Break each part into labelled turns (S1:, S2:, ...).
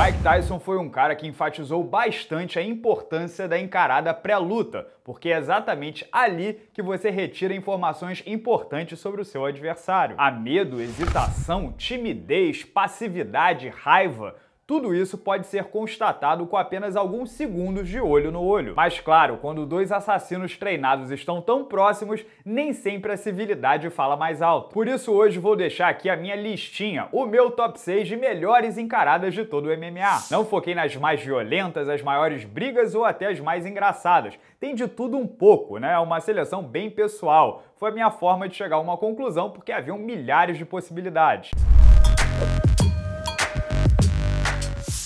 S1: Mike Tyson foi um cara que enfatizou bastante a importância da encarada pré-luta, porque é exatamente ali que você retira informações importantes sobre o seu adversário. Há medo, hesitação, timidez, passividade, raiva tudo isso pode ser constatado com apenas alguns segundos de olho no olho. Mas claro, quando dois assassinos treinados estão tão próximos, nem sempre a civilidade fala mais alto. Por isso hoje vou deixar aqui a minha listinha, o meu top 6 de melhores encaradas de todo o MMA. Não foquei nas mais violentas, as maiores brigas ou até as mais engraçadas. Tem de tudo um pouco, né? É uma seleção bem pessoal. Foi a minha forma de chegar a uma conclusão porque haviam milhares de possibilidades.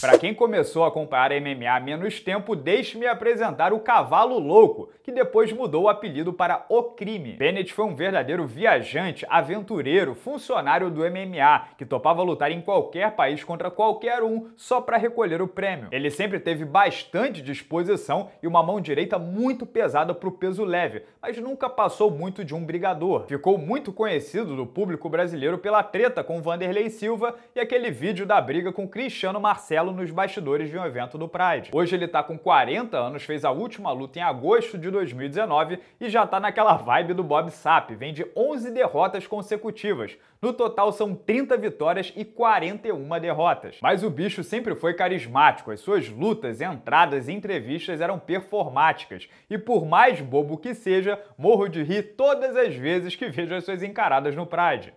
S1: Para quem começou a acompanhar MMA há menos tempo, deixe-me apresentar o Cavalo Louco, que depois mudou o apelido para O Crime. Bennett foi um verdadeiro viajante, aventureiro, funcionário do MMA, que topava lutar em qualquer país contra qualquer um só para recolher o prêmio. Ele sempre teve bastante disposição e uma mão direita muito pesada para o peso leve, mas nunca passou muito de um brigador. Ficou muito conhecido do público brasileiro pela treta com Vanderlei Silva e aquele vídeo da briga com Cristiano Marcelo nos bastidores de um evento do Pride. Hoje ele tá com 40 anos, fez a última luta em agosto de 2019 e já tá naquela vibe do Bob Sapp, vem de 11 derrotas consecutivas. No total são 30 vitórias e 41 derrotas. Mas o bicho sempre foi carismático, as suas lutas, entradas e entrevistas eram performáticas. E por mais bobo que seja, morro de rir todas as vezes que vejo as suas encaradas no Pride.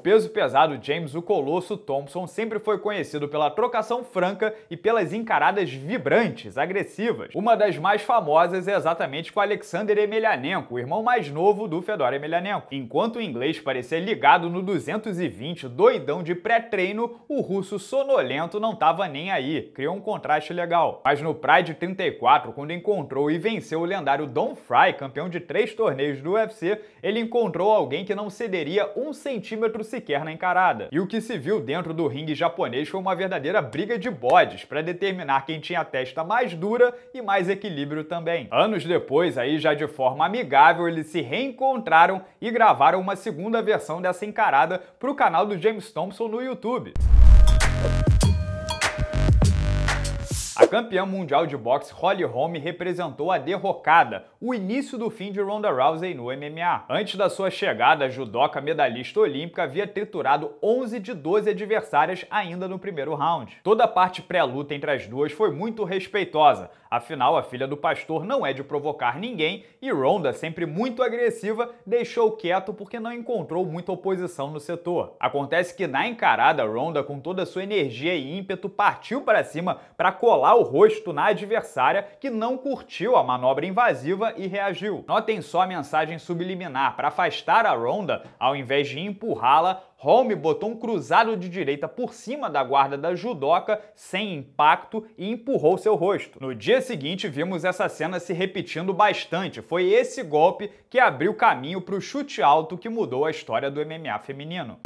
S1: peso pesado James o Colosso Thompson sempre foi conhecido pela trocação franca e pelas encaradas vibrantes, agressivas. Uma das mais famosas é exatamente com Alexander Emelianenko, o irmão mais novo do Fedor Emelianenko. Enquanto o inglês parecia ligado no 220, doidão de pré-treino, o russo sonolento não tava nem aí, criou um contraste legal. Mas no Pride 34, quando encontrou e venceu o lendário Don Fry, campeão de três torneios do UFC, ele encontrou alguém que não cederia um centímetro sequer na encarada. E o que se viu dentro do ringue japonês foi uma verdadeira briga de bodes para determinar quem tinha a testa mais dura e mais equilíbrio também. Anos depois, aí já de forma amigável, eles se reencontraram e gravaram uma segunda versão dessa encarada para o canal do James Thompson no YouTube. campeã mundial de boxe Holly Holm representou a derrocada, o início do fim de Ronda Rousey no MMA. Antes da sua chegada, a judoca medalhista olímpica havia triturado 11 de 12 adversárias ainda no primeiro round. Toda a parte pré-luta entre as duas foi muito respeitosa, Afinal, a filha do pastor não é de provocar ninguém e Ronda, sempre muito agressiva, deixou quieto porque não encontrou muita oposição no setor. Acontece que na encarada, Ronda com toda a sua energia e ímpeto, partiu para cima para colar o rosto na adversária que não curtiu a manobra invasiva e reagiu. Notem só a mensagem subliminar: para afastar a Ronda, ao invés de empurrá-la, Home botou um cruzado de direita por cima da guarda da judoca sem impacto e empurrou seu rosto. No dia seguinte, vimos essa cena se repetindo bastante. Foi esse golpe que abriu caminho para o chute alto que mudou a história do MMA feminino.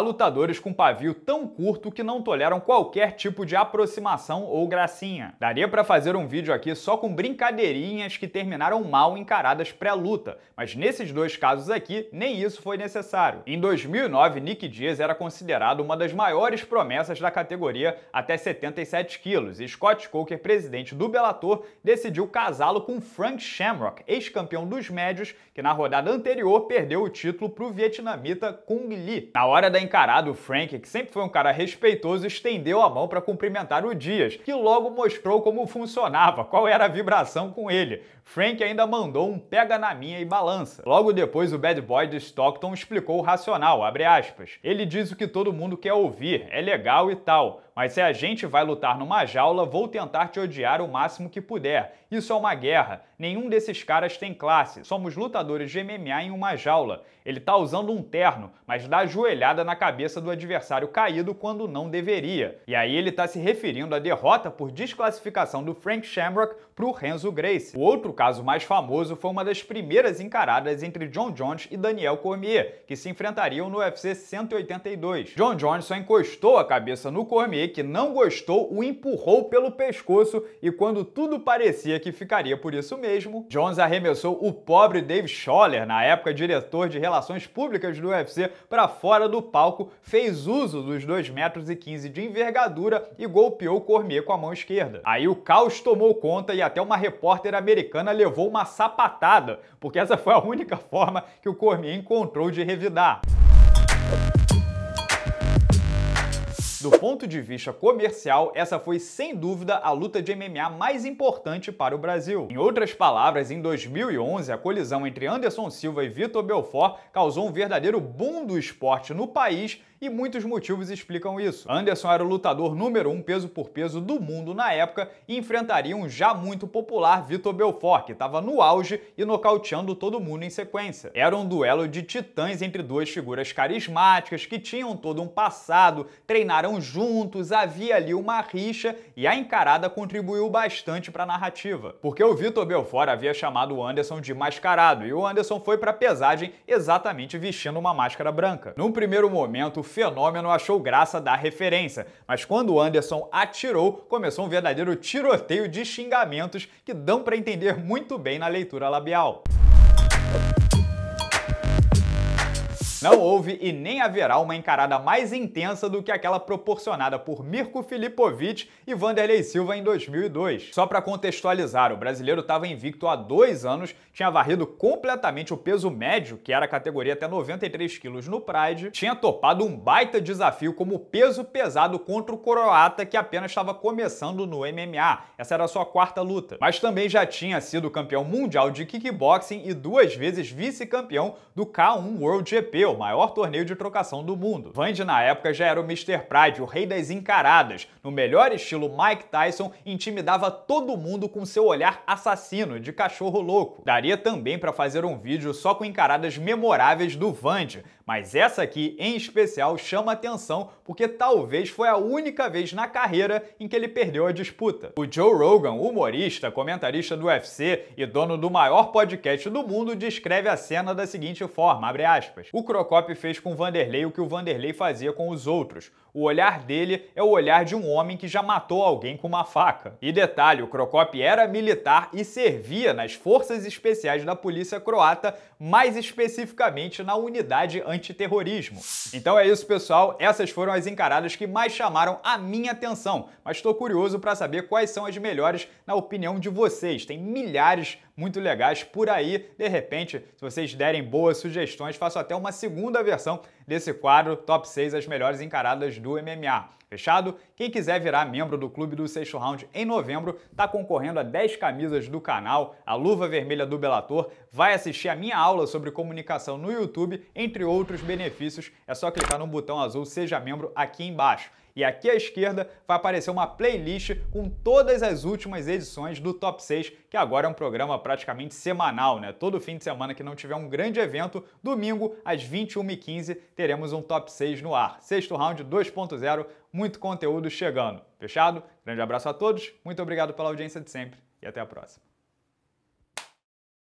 S1: lutadores com pavio tão curto que não toleram qualquer tipo de aproximação ou gracinha. Daria para fazer um vídeo aqui só com brincadeirinhas que terminaram mal encaradas pré-luta, mas nesses dois casos aqui, nem isso foi necessário. Em 2009, Nick Diaz era considerado uma das maiores promessas da categoria até 77 quilos, e Scott Coker, presidente do Bellator, decidiu casá-lo com Frank Shamrock, ex-campeão dos médios, que na rodada anterior perdeu o título para o vietnamita Kung Lee. Na hora da encarado, o Frank, que sempre foi um cara respeitoso, estendeu a mão para cumprimentar o Dias, que logo mostrou como funcionava, qual era a vibração com ele. Frank ainda mandou um pega na minha e balança. Logo depois, o bad boy de Stockton explicou o racional, aspas, Ele diz o que todo mundo quer ouvir, é legal e tal, mas se a gente vai lutar numa jaula, vou tentar te odiar o máximo que puder. Isso é uma guerra. Nenhum desses caras tem classe. Somos lutadores de MMA em uma jaula. Ele tá usando um terno, mas dá joelhada na cabeça do adversário caído quando não deveria. E aí ele tá se referindo à derrota por desclassificação do Frank Shamrock pro Renzo Grace. O outro caso mais famoso foi uma das primeiras encaradas entre John Jones e Daniel Cormier, que se enfrentariam no UFC 182. John Jones só encostou a cabeça no Cormier, que não gostou, o empurrou pelo pescoço e quando tudo parecia que ficaria por isso mesmo, Jones arremessou o pobre Dave Scholler, na época diretor de relações públicas do UFC, para fora do palco, fez uso dos 2,15 metros de envergadura e golpeou Cormier com a mão esquerda. Aí o caos tomou conta e até uma repórter americana levou uma sapatada, porque essa foi a única forma que o Cormier encontrou de revidar. Do ponto de vista comercial, essa foi sem dúvida a luta de MMA mais importante para o Brasil. Em outras palavras, em 2011, a colisão entre Anderson Silva e Vitor Belfort causou um verdadeiro boom do esporte no país e muitos motivos explicam isso. Anderson era o lutador número um peso por peso do mundo na época e enfrentaria um já muito popular Vitor Belfort, que estava no auge e nocauteando todo mundo em sequência. Era um duelo de titãs entre duas figuras carismáticas que tinham todo um passado, treinaram juntos, havia ali uma rixa e a encarada contribuiu bastante para a narrativa. Porque o Vitor Belfort havia chamado o Anderson de mascarado e o Anderson foi para a pesagem exatamente vestindo uma máscara branca. Num primeiro momento, o fenômeno achou graça da referência, mas quando o Anderson atirou, começou um verdadeiro tiroteio de xingamentos que dão para entender muito bem na leitura labial. Não houve e nem haverá uma encarada mais intensa do que aquela proporcionada por Mirko Filipovic e Vanderlei Silva em 2002. Só para contextualizar, o brasileiro estava invicto há dois anos, tinha varrido completamente o peso médio, que era a categoria até 93 quilos no Pride, tinha topado um baita desafio como peso pesado contra o croata, que apenas estava começando no MMA. Essa era a sua quarta luta. Mas também já tinha sido campeão mundial de kickboxing e duas vezes vice-campeão do K1 World GP, o maior torneio de trocação do mundo. Vande na época já era o Mr. Pride, o rei das encaradas. No melhor estilo, Mike Tyson intimidava todo mundo com seu olhar assassino de cachorro louco. Daria também para fazer um vídeo só com encaradas memoráveis do Vande, mas essa aqui em especial chama atenção porque talvez foi a única vez na carreira em que ele perdeu a disputa. O Joe Rogan, humorista, comentarista do UFC e dono do maior podcast do mundo, descreve a cena da seguinte forma, abre aspas. O Procópio fez com o Vanderlei o que o Vanderlei fazia com os outros, o olhar dele é o olhar de um homem que já matou alguém com uma faca. E detalhe, o Procop era militar e servia nas forças especiais da polícia croata, mais especificamente na unidade antiterrorismo. Então é isso, pessoal. Essas foram as encaradas que mais chamaram a minha atenção, mas estou curioso para saber quais são as melhores na opinião de vocês. Tem milhares muito legais por aí. De repente, se vocês derem boas sugestões, faço até uma segunda versão desse quadro Top 6 as melhores encaradas do MMA. Fechado? Quem quiser virar membro do Clube do Sexto Round em novembro, tá concorrendo a 10 camisas do canal, a luva vermelha do Belator, vai assistir a minha aula sobre comunicação no YouTube, entre outros benefícios. É só clicar no botão azul Seja Membro aqui embaixo. E aqui à esquerda vai aparecer uma playlist com todas as últimas edições do Top 6, que agora é um programa praticamente semanal, né? Todo fim de semana que não tiver um grande evento, domingo às 21h15 teremos um Top 6 no ar. Sexto round 2.0, muito conteúdo chegando. Fechado? Grande abraço a todos, muito obrigado pela audiência de sempre e até a próxima.